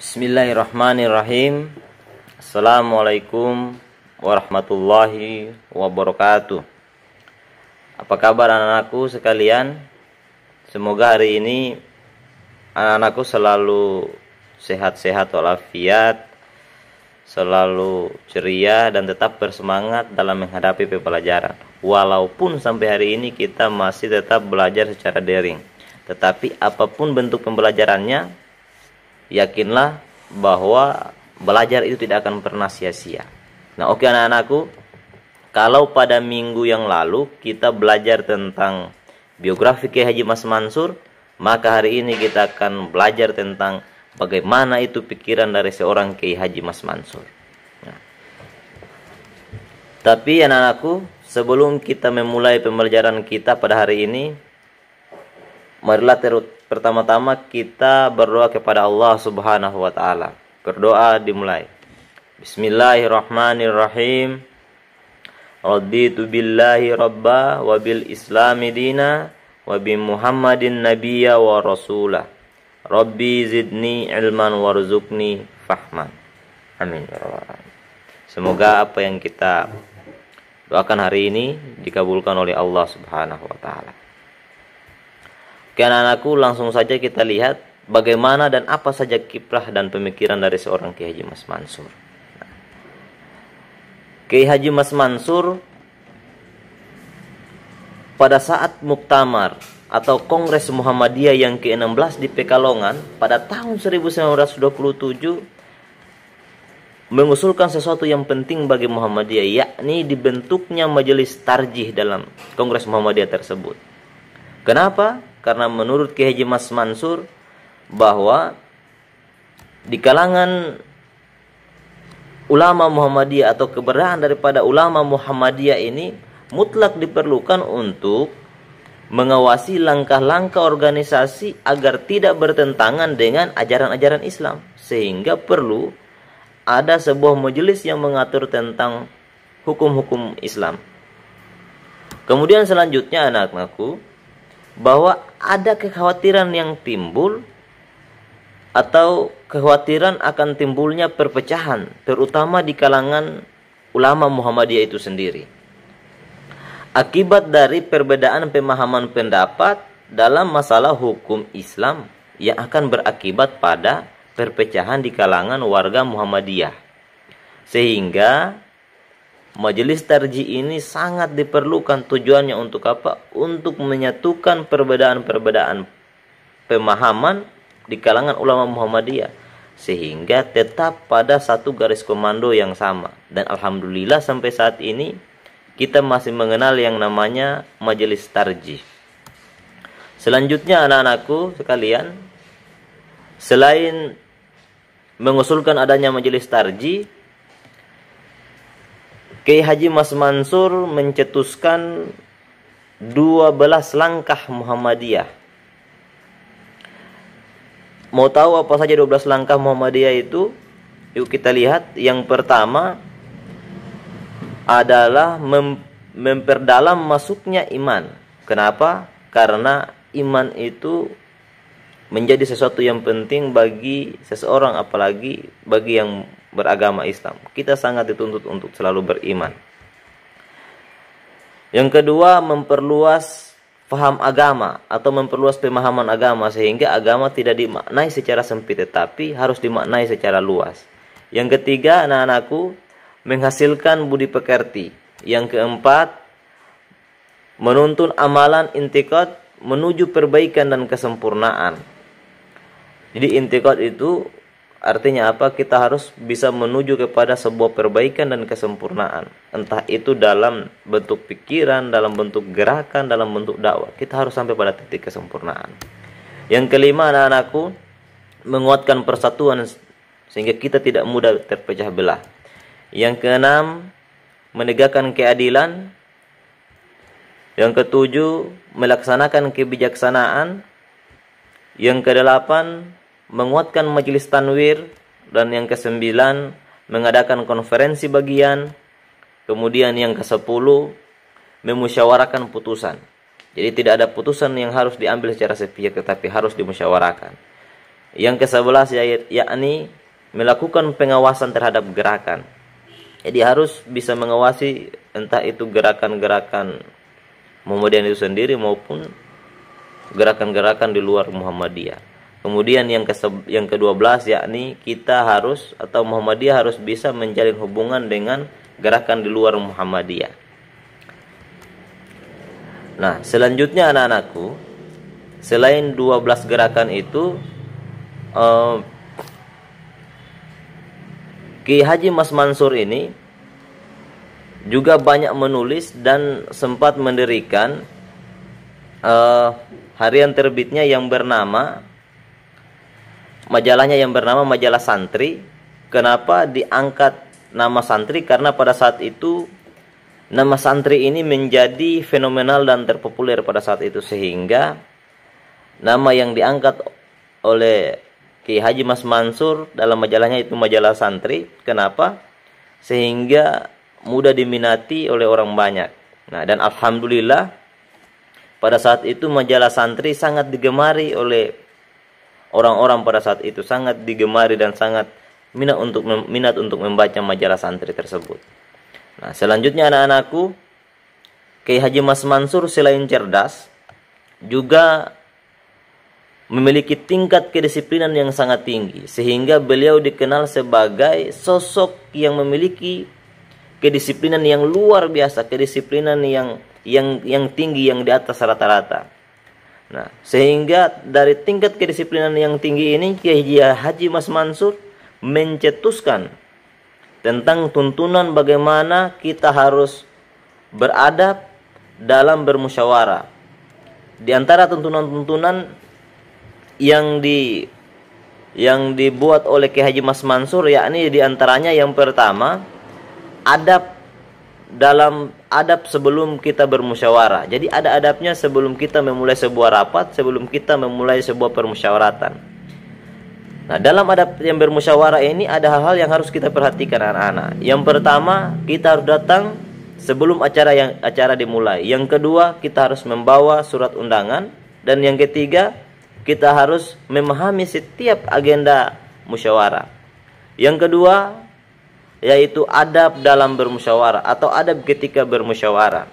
Bismillahirrahmanirrahim Assalamualaikum warahmatullahi wabarakatuh Apa kabar anak-anakku sekalian? Semoga hari ini anak-anakku selalu sehat-sehat walafiat Selalu ceria dan tetap bersemangat dalam menghadapi pembelajaran Walaupun sampai hari ini kita masih tetap belajar secara daring Tetapi apapun bentuk pembelajarannya yakinlah bahwa belajar itu tidak akan pernah sia-sia. Nah, oke okay, anak-anakku, kalau pada minggu yang lalu kita belajar tentang biografi Kiai Haji Mas Mansur, maka hari ini kita akan belajar tentang bagaimana itu pikiran dari seorang Kiai Haji Mas Mansur. Nah. Tapi anak-anakku, sebelum kita memulai pembelajaran kita pada hari ini, marilah terus pertama-tama kita berdoa kepada Allah Subhanahu wa taala. Berdoa dimulai. Bismillahirrahmanirrahim. Raditu billahi rabba wa bil islami dina wa bi Muhammadin nabiyya wa rasulah. Rabbi zidni ilman warzuqni fahman. Amin. Semoga apa yang kita doakan hari ini dikabulkan oleh Allah Subhanahu wa taala. Sekian anakku, langsung saja kita lihat bagaimana dan apa saja kiprah dan pemikiran dari seorang Kiai Haji Mas Mansur. Kiai Haji Mas Mansur pada saat muktamar atau Kongres Muhammadiyah yang ke-16 di Pekalongan pada tahun 1927 mengusulkan sesuatu yang penting bagi Muhammadiyah yakni dibentuknya majelis tarjih dalam Kongres Muhammadiyah tersebut. Kenapa? karena menurut Ki Haji Mas Mansur bahwa di kalangan ulama Muhammadiyah atau keberadaan daripada ulama Muhammadiyah ini mutlak diperlukan untuk mengawasi langkah-langkah organisasi agar tidak bertentangan dengan ajaran-ajaran Islam sehingga perlu ada sebuah majelis yang mengatur tentang hukum-hukum Islam. Kemudian selanjutnya anak-anakku, bahwa ada kekhawatiran yang timbul atau kekhawatiran akan timbulnya perpecahan terutama di kalangan ulama Muhammadiyah itu sendiri akibat dari perbedaan pemahaman pendapat dalam masalah hukum Islam yang akan berakibat pada perpecahan di kalangan warga Muhammadiyah sehingga Majelis tarji ini sangat diperlukan tujuannya untuk apa? Untuk menyatukan perbedaan-perbedaan pemahaman di kalangan ulama Muhammadiyah sehingga tetap pada satu garis komando yang sama. Dan alhamdulillah sampai saat ini kita masih mengenal yang namanya majelis tarji. Selanjutnya anak-anakku sekalian, selain mengusulkan adanya majelis tarji, Kiai Haji Mas Mansur mencetuskan 12 langkah Muhammadiyah. Mau tahu apa saja 12 langkah Muhammadiyah itu? Yuk kita lihat yang pertama adalah mem memperdalam masuknya iman. Kenapa? Karena iman itu menjadi sesuatu yang penting bagi seseorang apalagi bagi yang beragama Islam. Kita sangat dituntut untuk selalu beriman. Yang kedua, memperluas paham agama atau memperluas pemahaman agama sehingga agama tidak dimaknai secara sempit tetapi harus dimaknai secara luas. Yang ketiga, anak-anakku menghasilkan budi pekerti. Yang keempat, menuntun amalan intikot menuju perbaikan dan kesempurnaan. Jadi intikot itu Artinya apa? Kita harus bisa menuju kepada sebuah perbaikan dan kesempurnaan. Entah itu dalam bentuk pikiran, dalam bentuk gerakan, dalam bentuk dakwah. Kita harus sampai pada titik kesempurnaan. Yang kelima anak-anakku, menguatkan persatuan sehingga kita tidak mudah terpecah belah. Yang keenam, menegakkan keadilan. Yang ketujuh, melaksanakan kebijaksanaan. Yang kedelapan, menguatkan majelis tanwir dan yang kesembilan mengadakan konferensi bagian kemudian yang kesepuluh memusyawarakan putusan jadi tidak ada putusan yang harus diambil secara sepihak tetapi harus dimusyawarakan yang kesebelas ya, yakni melakukan pengawasan terhadap gerakan jadi harus bisa mengawasi entah itu gerakan-gerakan Muhammadiyah itu sendiri maupun gerakan-gerakan di luar Muhammadiyah Kemudian yang ke yang ke-12 yakni kita harus atau Muhammadiyah harus bisa menjalin hubungan dengan gerakan di luar Muhammadiyah. Nah, selanjutnya anak-anakku, selain 12 gerakan itu eh, Ki Haji Mas Mansur ini juga banyak menulis dan sempat mendirikan eh, harian terbitnya yang bernama majalahnya yang bernama majalah santri kenapa diangkat nama santri karena pada saat itu nama santri ini menjadi fenomenal dan terpopuler pada saat itu sehingga nama yang diangkat oleh Ki Haji Mas Mansur dalam majalahnya itu majalah santri kenapa sehingga mudah diminati oleh orang banyak nah dan alhamdulillah pada saat itu majalah santri sangat digemari oleh orang-orang pada saat itu sangat digemari dan sangat minat untuk minat untuk membaca majalah santri tersebut. Nah, selanjutnya anak-anakku, Kiai Haji Mas Mansur selain cerdas juga memiliki tingkat kedisiplinan yang sangat tinggi sehingga beliau dikenal sebagai sosok yang memiliki kedisiplinan yang luar biasa, kedisiplinan yang yang yang tinggi yang di atas rata-rata. Nah, sehingga dari tingkat kedisiplinan yang tinggi ini Kiai Haji Mas Mansur mencetuskan tentang tuntunan bagaimana kita harus beradab dalam bermusyawarah. Di antara tuntunan-tuntunan yang di yang dibuat oleh Kiai Haji Mas Mansur yakni di antaranya yang pertama adab dalam adab sebelum kita bermusyawarah. Jadi ada adabnya sebelum kita memulai sebuah rapat, sebelum kita memulai sebuah permusyawaratan. Nah, dalam adab yang bermusyawarah ini ada hal-hal yang harus kita perhatikan anak-anak. Yang pertama, kita harus datang sebelum acara yang acara dimulai. Yang kedua, kita harus membawa surat undangan dan yang ketiga, kita harus memahami setiap agenda musyawarah. Yang kedua, yaitu adab dalam bermusyawarah atau adab ketika bermusyawarah.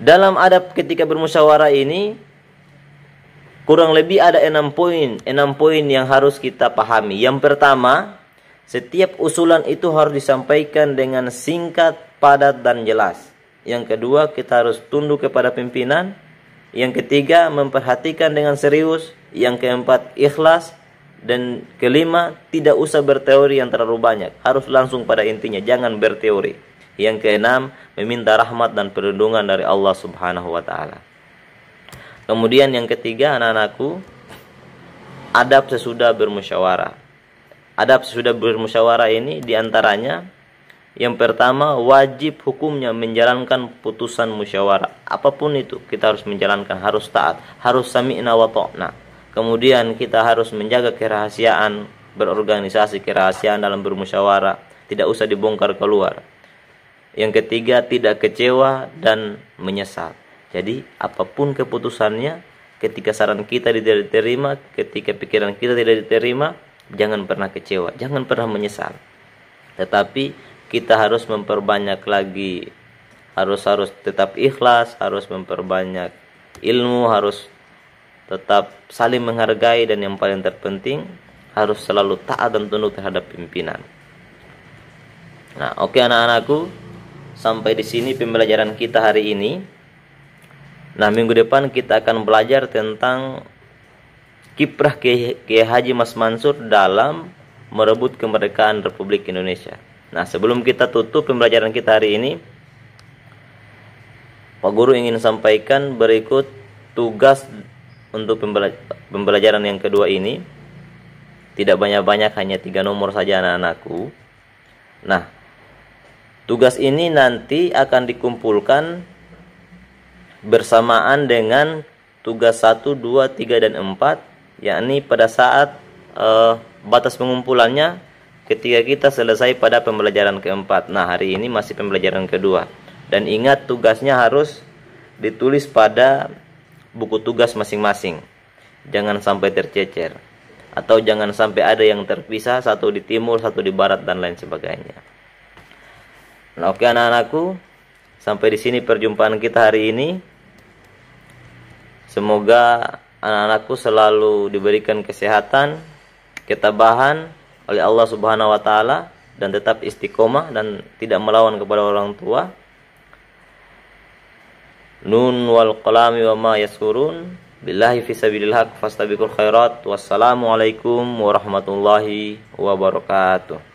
Dalam adab ketika bermusyawarah ini kurang lebih ada enam poin, enam poin yang harus kita pahami. Yang pertama, setiap usulan itu harus disampaikan dengan singkat, padat dan jelas. Yang kedua, kita harus tunduk kepada pimpinan. Yang ketiga, memperhatikan dengan serius. Yang keempat, ikhlas. Dan kelima, tidak usah berteori yang terlalu banyak, harus langsung pada intinya, jangan berteori. Yang keenam, meminta rahmat dan perlindungan dari Allah Subhanahu wa taala. Kemudian yang ketiga, anak-anakku, adab sesudah bermusyawarah. Adab sesudah bermusyawarah ini diantaranya yang pertama wajib hukumnya menjalankan putusan musyawarah. Apapun itu kita harus menjalankan, harus taat, harus sami'na wa ta'na. Kemudian kita harus menjaga kerahasiaan, berorganisasi kerahasiaan dalam bermusyawarah, tidak usah dibongkar keluar. Yang ketiga, tidak kecewa dan menyesal. Jadi, apapun keputusannya, ketika saran kita tidak diterima, ketika pikiran kita tidak diterima, jangan pernah kecewa, jangan pernah menyesal. Tetapi kita harus memperbanyak lagi harus harus tetap ikhlas, harus memperbanyak ilmu, harus tetap saling menghargai dan yang paling terpenting harus selalu taat dan tunduk terhadap pimpinan. Nah, oke okay, anak-anakku, sampai di sini pembelajaran kita hari ini. Nah, minggu depan kita akan belajar tentang kiprah Kiai Haji Mas Mansur dalam merebut kemerdekaan Republik Indonesia. Nah, sebelum kita tutup pembelajaran kita hari ini, Pak Guru ingin sampaikan berikut tugas untuk pembelajaran yang kedua ini tidak banyak-banyak hanya tiga nomor saja anak-anakku. Nah, tugas ini nanti akan dikumpulkan bersamaan dengan tugas 1, 2, 3 dan 4 yakni pada saat uh, batas pengumpulannya ketika kita selesai pada pembelajaran keempat. Nah, hari ini masih pembelajaran kedua. Dan ingat tugasnya harus ditulis pada buku tugas masing-masing. Jangan sampai tercecer atau jangan sampai ada yang terpisah satu di timur, satu di barat dan lain sebagainya. Nah, oke anak-anakku, sampai di sini perjumpaan kita hari ini. Semoga anak-anakku selalu diberikan kesehatan, ketabahan oleh Allah Subhanahu wa taala dan tetap istiqomah dan tidak melawan kepada orang tua. Nun wal qalami wa ma yasurun Billahi fisabilil haq fastabiqul khairat alaikum warahmatullahi wabarakatuh